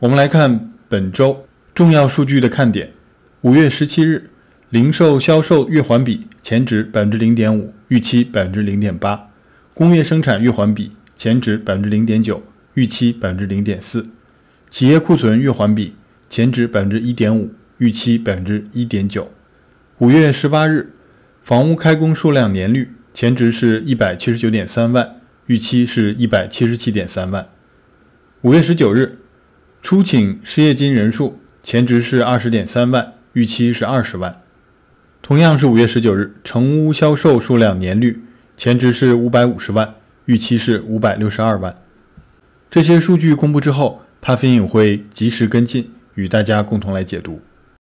我们来看本周重要数据的看点。五月十七日，零售销售月环比前值百分之零点五，预期百分之零点八；工业生产月环比前值百分之零点九，预期百分之零点四；企业库存月环比前值百分之一点五，预期百分之一点九。五月十八日，房屋开工数量年率前值是一百七十九点三万，预期是一百七十七点三万。五月十九日。初请失业金人数前值是二十点三万，预期是二十万。同样是五月十九日，成屋销售数量年率前值是五百五十万，预期是五百六十二万。这些数据公布之后，潘飞影会及时跟进，与大家共同来解读。